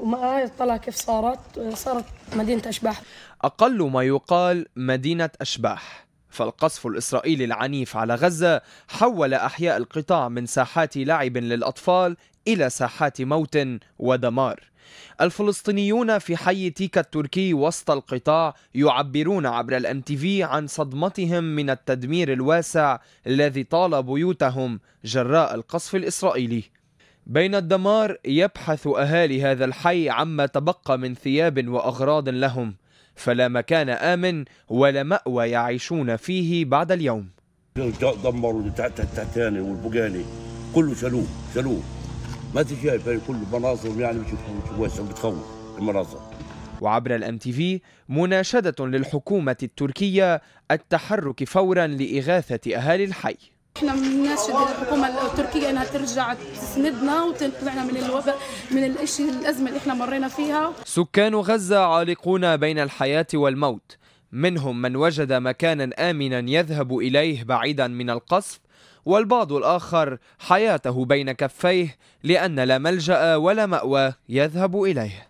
وما آه، طلع كيف صارت آه، صارت مدينة أشباح أقل ما يقال مدينة أشباح فالقصف الإسرائيلي العنيف على غزة حول أحياء القطاع من ساحات لعب للأطفال إلى ساحات موت ودمار الفلسطينيون في حي تيكا التركي وسط القطاع يعبرون عبر الام تي في عن صدمتهم من التدمير الواسع الذي طال بيوتهم جراء القصف الاسرائيلي بين الدمار يبحث أهالي هذا الحي عما تبقى من ثياب وأغراض لهم فلا مكان آمن ولا مأوى يعيشون فيه بعد اليوم دمروا التحتاني والبقاني كله شالوه شالوه ما انت شايف كل مناظر يعني مش بتخوف المناظر وعبر الام تي في مناشده للحكومه التركيه التحرك فورا لاغاثه اهالي الحي احنا بنناشد الحكومه التركيه انها ترجع تسندنا وتطلعنا من الوباء من الاشي الازمه اللي احنا مرينا فيها سكان غزه عالقون بين الحياه والموت منهم من وجد مكانا امنا يذهب اليه بعيدا من القصف والبعض الآخر حياته بين كفيه لأن لا ملجأ ولا مأوى يذهب إليه